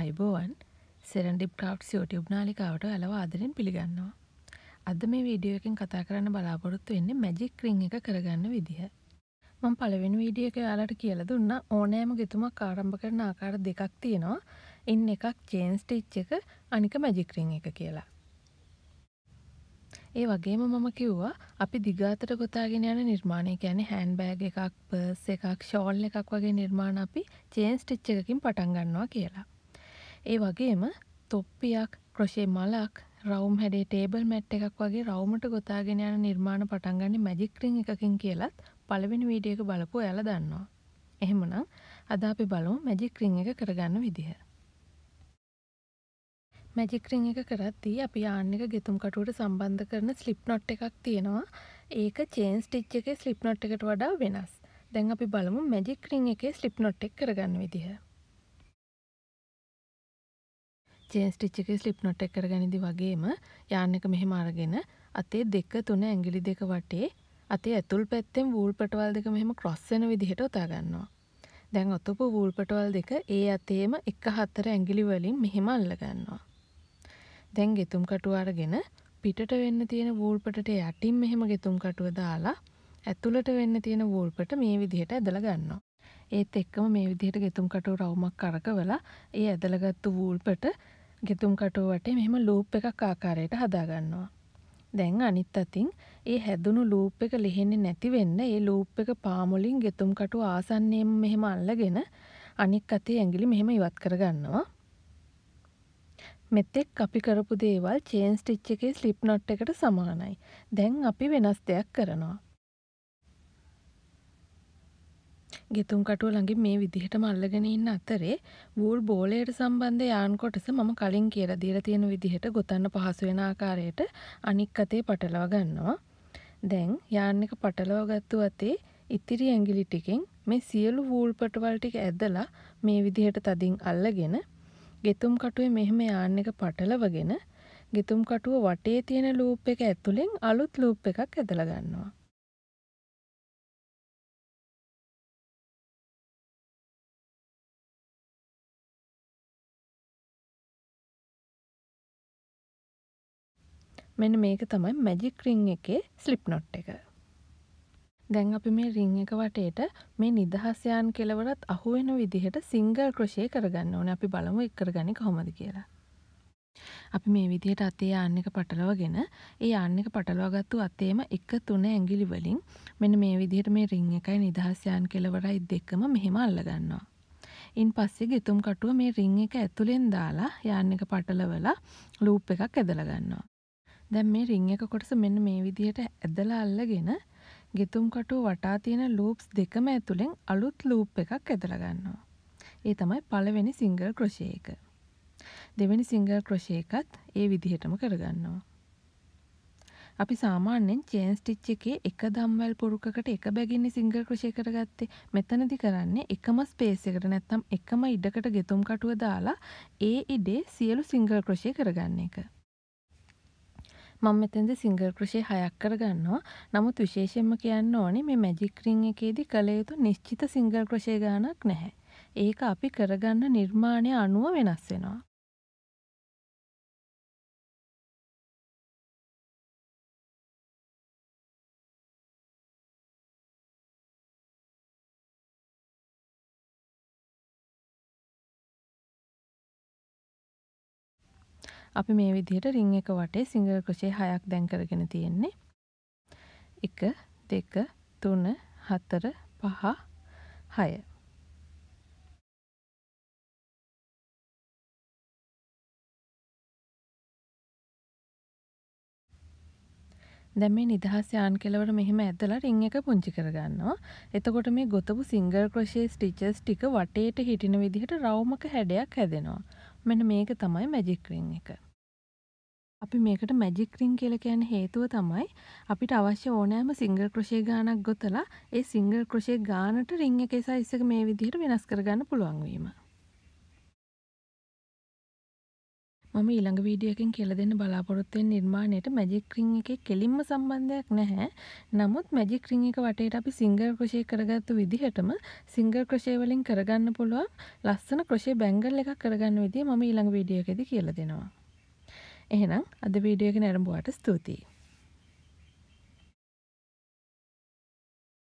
අයිබෝවන් සෙරන්ඩිප් ක්‍රව් YouTube නාලිකාවට ඇලව ආදරෙන් පිළිගන්නවා. අද මේ වීඩියෝ එකෙන් කතා කරන්න බලාපොරොත්තු වෙන්නේ මැජික් රිං එක කරගන්න විදිහ. මම පළවෙනි වීඩියෝ එක යාලට කියලා දුන්නා ඕනෑම ගෙතුමක් ආරම්භ කරන ආකාර දෙකක් තියෙනවා. ඉන් එකක් චේන් ස්ටිච් එක අනික මැජික් රිං එක කියලා. ඒ වගේම මම කිව්වා අපි දිගාතට ගොතාගෙන යන නිර්මාණය කියන්නේ හෑන්ඩ්බෑග් එකක් පර්ස් එකක් ෂෝල් එකක් වගේ නිර්මාණ අපි චේන් ස්ටිච් එකකින් පටන් ගන්නවා කියලා. ඒ වගේම තොප්පියක් ක්‍රොෂේ මලක් රවුම් හැඩේ ටේබල් මැට් එකක් වගේ රවුමට ගොතාගෙන යන නිර්මාණ පටන් ගන්න මැජික් රින් එකකින් කියලත් පළවෙනි වීඩියෝ එක බලපුවා එයාලා දන්නවා. එහෙමනම් අද අපි බලමු මැජික් රින් එක කරගන්න විදිහ. මැජික් රින් එක කරද්දී අපි යාන් එක ගෙතුම් කටුවට සම්බන්ධ කරන ස්ලිප් නොට් එකක් තියෙනවා. ඒක චේන් ස්ටිච් එකේ ස්ලිප් නොට් එකට වඩා වෙනස්. දැන් අපි බලමු මැජික් රින් එකේ ස්ලිප් නොට් එක කරගන්න විදිහ. චේන් ස්ටිච් එකේ ස්ලිප් නොට් එක කරගනිද්දි වගේම යාන් එක මෙහෙම අරගෙන අතේ දෙක තුන ඇඟිලි දෙක වටේ අතේ ඇතුල් පැත්තෙන් වූල් පටවල් දෙක මෙහෙම ක්‍රොස් වෙන විදිහට ඔතා ගන්නවා. දැන් ඔතපු වූල් පටවල් දෙක ඒ අතේම එක හතර ඇඟිලි වලින් මෙහෙම අල්ල ගන්නවා. දැන් ගෙතුම් කටුව අරගෙන පිටට වෙන්න තියෙන වූල් පටට යටින් මෙහෙම ගෙතුම් කටුව දාලා ඇතුළට වෙන්න තියෙන වූල් පට මේ විදිහට ඇදලා ගන්නවා. ඒත් එක්කම මේ විදිහට ගෙතුම් කටුව රවුමක් කරකවලා ඒ ඇදලගත්තු වූල් පට ගෙතුම් කටුව වටේ මෙහෙම ලූප් එකක් ආකාරයට හදාගන්නවා. දැන් අනිත් අතින් ඒ හැදුණු ලූප් එක ලිහෙන්නේ නැති වෙන්න ඒ ලූප් එක පාමුලින් ගෙතුම් කටුව ආසන්නයෙන් මෙහෙම අල්ලගෙන අනික් අතේ ඇඟිලි මෙහෙම ඉවත් කරගන්නවා. මෙතෙක් අපි කරපු දේවල් චේන් ස්ටිච් එකේ ස්ලිප් නොට් එකට සමානයි. දැන් අපි වෙනස් දෙයක් කරනවා. ගෙතුම් කටුව ළඟින් මේ විදිහටම අල්ලගෙන ඉන්න අතරේ වූල් බෝලයට සම්බන්ධ යාන් කොටස මම කලින් කියලා දීලා තියෙන විදිහට ගොතන්න පහසු වෙන ආකාරයට අනික් අතේ පටලවා ගන්නවා. දැන් යාන් එක පටලවා ගත්තු අතේ ඉතිරි ඇඟිලි ටිකෙන් මේ සියලු වූල් පටවල් ටික ඇදලා මේ විදිහට තදින් අල්ලගෙන ගෙතුම් කටුවේ මෙහෙම යාන් එක පටලවගෙන ගෙතුම් කටුව වටේ තියෙන ලූප් එක ඇතුලෙන් අලුත් ලූප් එකක් ඇදලා ගන්නවා. මෙන්න මේක තමයි මැජික් රිං එකේ ස්ලිප් නොට් එක. දැන් අපි මේ රිං එක වටේට මේ නිදහස්යන් කෙලවරත් අහුවෙන විදිහට සිංගල් ක්‍රෂය කරගන්න ඕන අපි බලමු එක්කරගනි කොහොමද කියලා. අපි මේ විදිහට අතේ යාන්නක පටලවගෙන ඒ යාන්නක පටලවාගත්තු අතේම එක තුන ඇඟිලි වලින් මෙන්න මේ විදිහට මේ රිං එකයි නිදහස් යාන් කෙලවරයි දෙකම මෙහෙම අල්ලගන්නවා. ඉන් පස්සේ ගෙතුම් කටුව මේ රිං එක ඇතුලෙන් දාලා යාන්නක පටලවලා ලූප් එකක් ඇදලා ගන්නවා. දැන් මේ රිං එක කොටස මෙන්න මේ විදිහට ඇදලා අල්ලගෙන ගෙතුම් කටුව වටා තියෙන ලූප්ස් දෙකම ඇතුලෙන් අලුත් ලූප් එකක් ඇදලා ගන්නවා. ඒ තමයි පළවෙනි සිංගල් ක්‍රොෂේ එක. දෙවෙනි සිංගල් ක්‍රොෂේ එකත් ඒ විදිහටම කරගන්නවා. අපි සාමාන්‍යයෙන් චේන් ස්ටිච් එකේ එක දම්වැල් පුරුකකට එක බැගින්නේ සිංගල් ක්‍රොෂේ කරගත්තේ. මෙතනදී කරන්නේ එකම ස්පේස් එකට නැත්තම් එකම ඉඩකට ගෙතුම් කටුව දාලා ඒ ඉඩේ සියලු සිංගල් ක්‍රොෂේ කරගන්න එක. මම මෙතෙන්ද සිංගල් ක්‍රෂය හයක් කරගන්නවා නමුත් විශේෂෙන්ම කියන්න ඕනේ මේ මැජික්‍රිං එකේදී කළ යුතු නිශ්චිත සිංගල් ක්‍රෂය ගානක් නැහැ. ඒක අපි කරගන්න නිර්මාණය අනුව වෙනස් වෙනවා. අපි මේ විදිහට රිං එක වටේ සිංගල් ක්‍රොෂේ හයක් දැන් කරගෙන තියෙන්නේ. 1 2 3 4 5 6 දැන් මේ නිදහස් යාන් කෙලවර මෙහෙම ඇදලා රින් එක පුංචි කරගන්නවා. එතකොට මේ ගොතපු සිංගල් ක්‍රොෂේ ස්ටිචස් ටික වටේට හිටින විදිහට රවුමක හැඩයක් හැදෙනවා. මෙන මේක තමයි මැජික්රිං එක. අපි මේකට මැජික්රිං කියල කියන්න හේතුව තමයි අපිට අවශ්‍ය ඕනෑම සිංගල් ක්‍රෂේ ගානක් ගොතලා ඒ සිංගල් ක්‍රෂේ ගානට රිං එක එසා ඉස්සක මේ විදිහට වෙනස් කරගන්න පුළුවන්වීම. මම ඊළඟ වීඩියකින් කියලා දෙන්න බලාපොරොත්තු වෙන නිර්මාණයට මැජික් රින් එකේ කෙලින්ම සම්බන්ධයක් නැහැ. නමුත් මැජික් රින් එක වටේට අපි සිංගල් ක්‍රොෂේ කරගත්තු විදිහටම සිංගල් ක්‍රොෂේ වලින් කරගන්න පුළුවන් ලස්සන ක්‍රොෂේ බැංගල් එකක් කරගන්න විදිය මම ඊළඟ වීඩියෝ එකේදී කියලා දෙනවා. එහෙනම් අද වීඩියෝ එක නරඹුවාට ස්තුතියි.